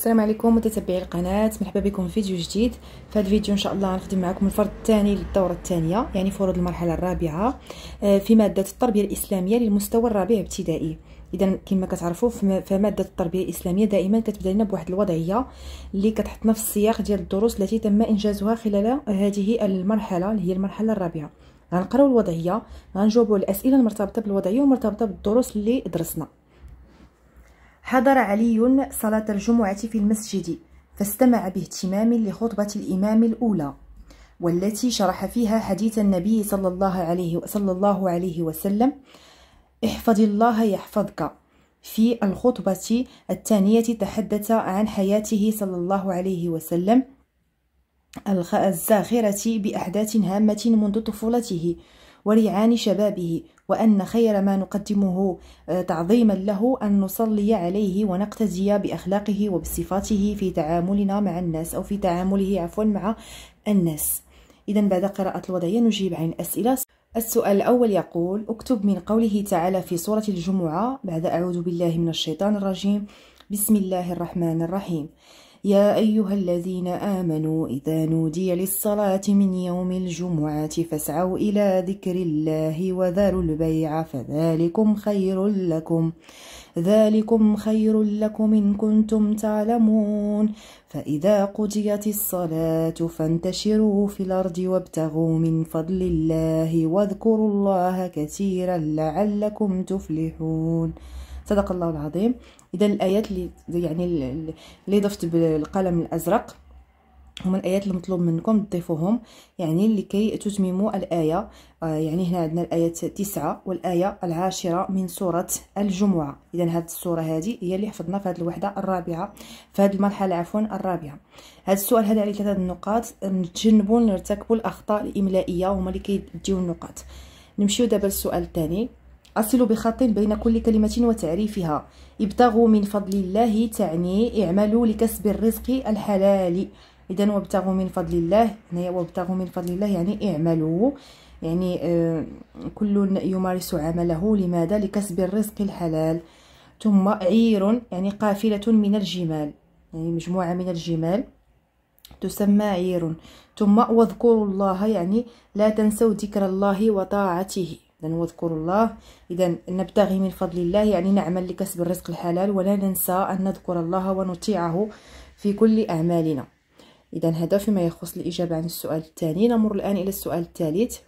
السلام عليكم متتبعي القناه مرحبا بكم في فيديو جديد في هذا الفيديو ان شاء الله غنخدم معكم الفرض الثاني للدوره الثانيه يعني فروض المرحله الرابعه آه، في ماده التربيه الاسلاميه للمستوى الرابع ابتدائي اذا كما كتعرفوا فماده التربيه الاسلاميه دائما كتبدا لنا بواحد الوضعيه اللي كتحطنا في السياق ديال الدروس التي تم انجازها خلال هذه المرحله اللي هي المرحله الرابعه غنقراو الوضعيه غنجاوبوا الاسئله المرتبطه بالوضعيه ومرتبطه بالدروس اللي درسنا حضر علي صلاة الجمعة في المسجد فاستمع باهتمام لخطبة الإمام الأولى والتي شرح فيها حديث النبي صلى الله عليه صلى الله عليه وسلم احفظ الله يحفظك في الخطبة الثانية تحدث عن حياته صلى الله عليه وسلم الزاخرة بأحداث هامة منذ طفولته وريعان شبابه وأن خير ما نقدمه آه، تعظيما له أن نصلي عليه ونقتدي بأخلاقه وبصفاته في تعاملنا مع الناس أو في تعامله عفوا مع الناس إذا بعد قراءة الوضعية نجيب عن الأسئلة السؤال الأول يقول اكتب من قوله تعالى في سورة الجمعة بعد أعوذ بالله من الشيطان الرجيم بسم الله الرحمن الرحيم يا أيها الذين آمنوا إذا نودي للصلاة من يوم الجمعة فاسعوا إلى ذكر الله وذروا البيع فذلكم خير لكم ذلكم خير لكم إن كنتم تعلمون فإذا قضيت الصلاة فانتشروا في الأرض وابتغوا من فضل الله واذكروا الله كثيرا لعلكم تفلحون صدق الله العظيم اذا الايات اللي يعني اللي ضفت بالقلم الازرق هما الايات المطلوب منكم تضيفوهم يعني لكي تتمموا الايه آه يعني هنا عندنا الايه 9 والايه العاشره من سوره الجمعه اذا هذه السوره هذه هي اللي حفظنا في هذه الوحده الرابعه في هذه المرحله عفوا الرابعه هذا السؤال هذا عليه ثلاثه النقاط نتجنبوا نرتكبوا الاخطاء الاملائيه هما اللي كيديو النقاط نمشيو دابا للسؤال الثاني أصل بخط بين كل كلمة وتعريفها ابتغوا من فضل الله تعني اعملوا لكسب الرزق الحلال إذا وابتغوا من فضل الله يعني وابتغوا من فضل الله يعني اعملوا يعني آه، كل يمارس عمله لماذا لكسب الرزق الحلال ثم عير يعني قافلة من الجمال يعني مجموعة من الجمال تسمى عير ثم واذكروا الله يعني لا تنسوا ذكر الله وطاعته إذا واذكر الله إذا نبتغي من فضل الله يعني نعمل لكسب الرزق الحلال ولا ننسى أن نذكر الله ونطيعه في كل أعمالنا إذا هذا فيما يخص الإجابة عن السؤال الثاني نمر الآن إلى السؤال الثالث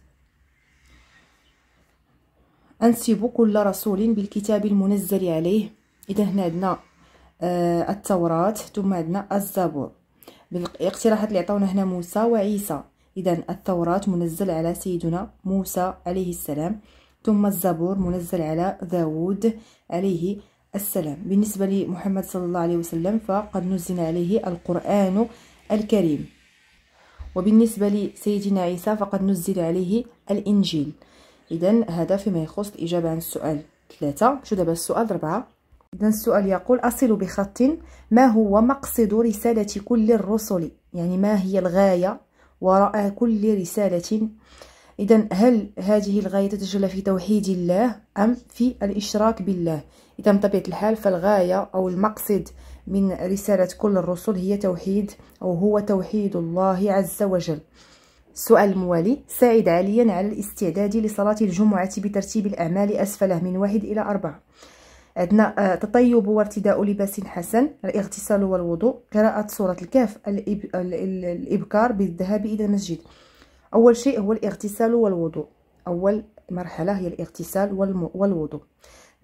أنسب كل رسول بالكتاب المنزل عليه إذا هنا عندنا آه، التوراة ثم عندنا الزبور بالاقتراحات اللي عطاونا هنا موسى وعيسى إذا التوراة منزل على سيدنا موسى عليه السلام ثم الزبور منزل على داود عليه السلام بالنسبة لمحمد صلى الله عليه وسلم فقد نزل عليه القرآن الكريم وبالنسبة لسيدنا عيسى فقد نزل عليه الإنجيل إذا هذا فيما يخص الإجابة عن السؤال ثلاثة شو دابا السؤال ربعة إذا السؤال يقول أصل بخط ما هو مقصد رسالة كل الرسل يعني ما هي الغاية وراء كل رسالة إذا هل هذه الغاية تتجلى في توحيد الله أم في الإشراك بالله إذا بطبيعة الحال فالغاية أو المقصد من رسالة كل الرسل هي توحيد أو هو توحيد الله عز وجل السؤال الموالي ساعد عليا على الاستعداد لصلاة الجمعة بترتيب الأعمال أسفله من واحد إلى أربعة عندنا آه، تطيب وارتداء لباس حسن الاغتسال والوضوء قراءة سورة الكهف الإبكار بالذهاب إلى المسجد أول شيء هو الاغتسال والوضوء أول مرحلة هي الاغتسال والوضوء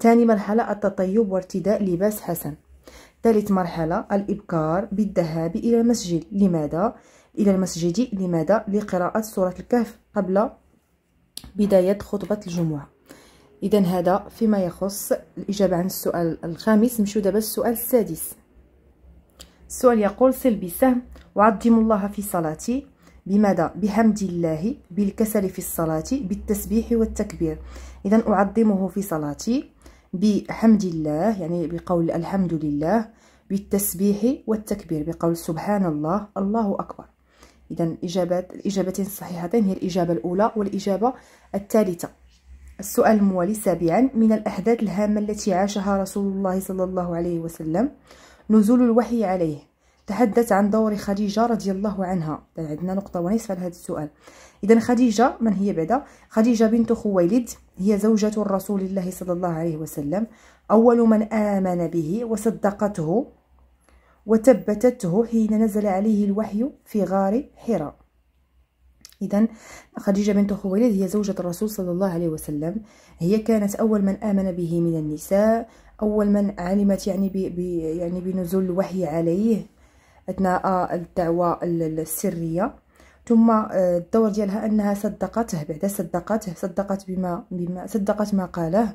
ثاني مرحلة التطيب وارتداء لباس حسن ثالث مرحلة الإبكار بالذهاب إلى المسجد لماذا؟ إلى المسجد لماذا؟ لقراءة سورة الكهف قبل بداية خطبة الجمعة اذا هذا فيما يخص الاجابه عن السؤال الخامس نمشيو دابا السؤال السادس السؤال يقول سلبي سهم وعظم الله في صلاتي بماذا بحمد الله بالكسل في الصلاه بالتسبيح والتكبير اذا اعظمه في صلاتي بحمد الله يعني بقول الحمد لله بالتسبيح والتكبير بقول سبحان الله الله اكبر اذا الاجابات الاجابتين الصحيحتين هي الاجابه الاولى والاجابه الثالثه السؤال الموالي سابعا من الأحداث الهامة التي عاشها رسول الله صلى الله عليه وسلم نزول الوحي عليه تحدث عن دور خديجة رضي الله عنها طيب، عندنا نقطة ونصف على هذا السؤال إذا خديجة من هي بعدا خديجة بنت خويلد هي زوجة رسول الله صلى الله عليه وسلم أول من آمن به وصدقته وثبتته حين نزل عليه الوحي في غار حراء إذا خديجة بنت خويلد هي زوجة الرسول صلى الله عليه وسلم هي كانت أول من آمن به من النساء أول من علمت يعني ب يعني بنزول الوحي عليه أثناء الدعوة السرية ثم آه، الدور ديالها أنها صدقته بعد صدقته صدقت بما بما صدقت ما قاله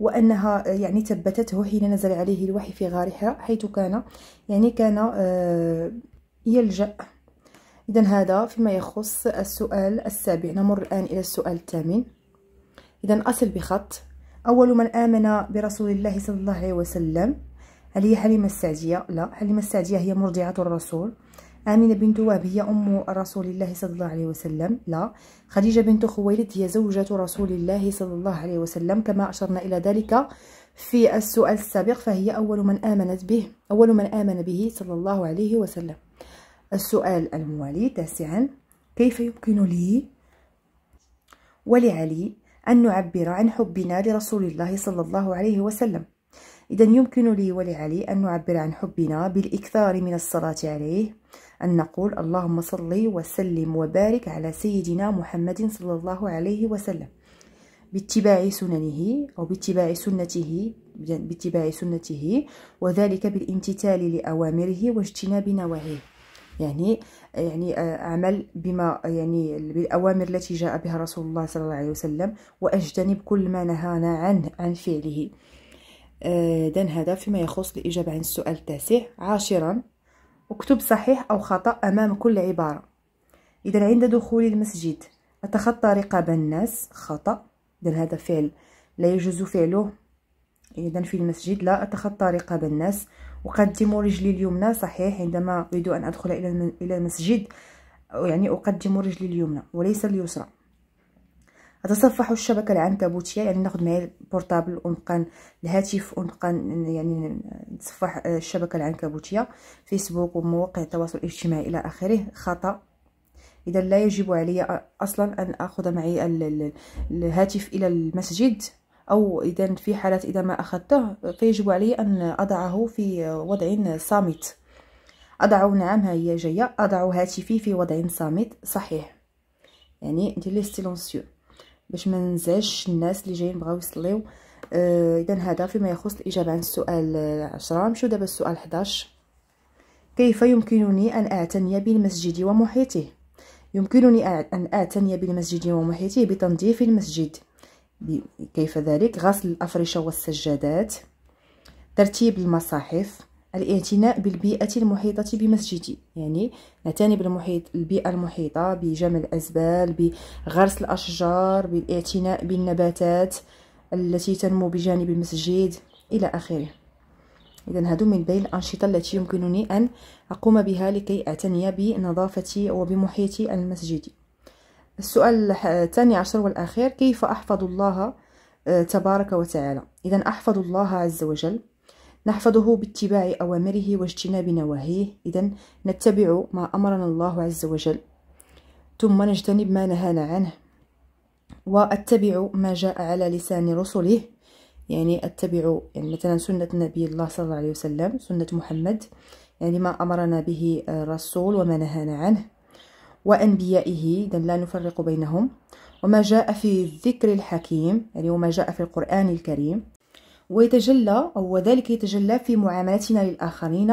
وانها آه، يعني ثبتته حين نزل عليه الوحي في غارها حيث كان يعني كان آه، يلجأ إذا هذا فيما يخص السؤال السابع نمر الآن إلى السؤال الثامن إذا أصل بخط أول من آمن برسول الله صلى الله عليه وسلم هل هي حليمة السعدية؟ لا حليمة السعدية هي مرضعة الرسول آمنة بنت وهب هي أم رسول الله صلى الله عليه وسلم لا خديجة بنت خويلد هي زوجة رسول الله صلى الله عليه وسلم كما أشرنا إلى ذلك في السؤال السابق فهي أول من آمنت به أول من آمن به صلى الله عليه وسلم السؤال الموالي تاسعا كيف يمكن لي ولعلي أن نعبر عن حبنا لرسول الله صلى الله عليه وسلم إذا يمكن لي ولعلي أن نعبر عن حبنا بالإكثار من الصلاة عليه أن نقول اللهم صل وسلم وبارك على سيدنا محمد صلى الله عليه وسلم باتباع سننه أو باتباع سنته باتباع سنته وذلك بالامتثال لأوامره واجتناب نواهيه يعني يعني آه، اعمل بما يعني بالأوامر التي جاء بها رسول الله صلى الله عليه وسلم وأجتنب كل ما نهانا عنه عن فعله إذا آه، هذا فيما يخص الإجابة عن السؤال التاسع عاشرا اكتب صحيح أو خطأ أمام كل عبارة إذا عند دخول المسجد أتخطى رقاب الناس خطأ إذا هذا فعل لا يجوز فعله إذا في المسجد لا أتخطى رقاب الناس أقدم رجلي اليمنى صحيح عندما أريد أن أدخل إلى المسجد يعني أقدم رجلي اليمنى وليس اليسرى أتصفح الشبكة العنكبوتية يعني ناخد معايا البورتابل ونبقى الهاتف ونبقى يعني نتصفح آه، الشبكة العنكبوتية فيسبوك ومواقع التواصل الاجتماعي إلى آخره خطأ إذا لا يجب علي أصلا أن أخذ معي الهاتف إلى المسجد أو إذا في حالة إذا ما أخذته فيجب علي أن أضعه في وضع صامت أضع نعم ها هي جاية أضع هاتفي في وضع صامت صحيح يعني ندير لي سيلونسيو باش ما الناس اللي جايين بغاو يصليو آه اذا هذا فيما يخص الاجابه عن السؤال عشرة نمشيو دابا السؤال 11 كيف يمكنني ان اعتني بالمسجد ومحيطه يمكنني ان اعتني بالمسجد ومحيطه بتنظيف المسجد كيف ذلك غسل الأفرشة والسجادات ترتيب المصاحف الاعتناء بالبيئة المحيطة بمسجدي يعني نعتني بالمحيط البيئة المحيطة بجمع الأزبال بغرس الأشجار بالاعتناء بالنباتات التي تنمو بجانب المسجد إلى آخره إذا هادو من بين الأنشطة التي يمكنني أن أقوم بها لكي أعتني بنظافتي وبمحيط المسجد السؤال الثاني عشر والأخير كيف أحفظ الله آه، تبارك وتعالى إذا أحفظ الله عز وجل نحفظه باتباع أوامره واجتناب نواهيه إذا نتبع ما أمرنا الله عز وجل ثم نجتنب ما نهانا عنه وأتبع ما جاء على لسان رسله يعني أتبع يعني مثلا سنة نبي الله صلى الله عليه وسلم سنة محمد يعني ما أمرنا به الرسول آه، وما نهانا عنه وأنبيائه إذا لا نفرق بينهم وما جاء في الذكر الحكيم يعني وما جاء في القرآن الكريم ويتجلى أو وذلك يتجلى في معاملتنا للآخرين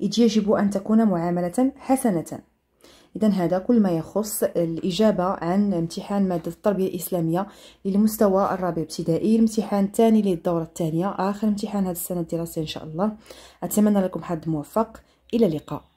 إذ يجب أن تكون معاملة حسنة إذا هذا كل ما يخص الإجابة عن امتحان مادة التربية الإسلامية للمستوى الرابع ابتدائي الامتحان الثاني للدورة الثانية آخر امتحان هذا السنة الدراسية إن شاء الله أتمنى لكم حظ موفق إلى اللقاء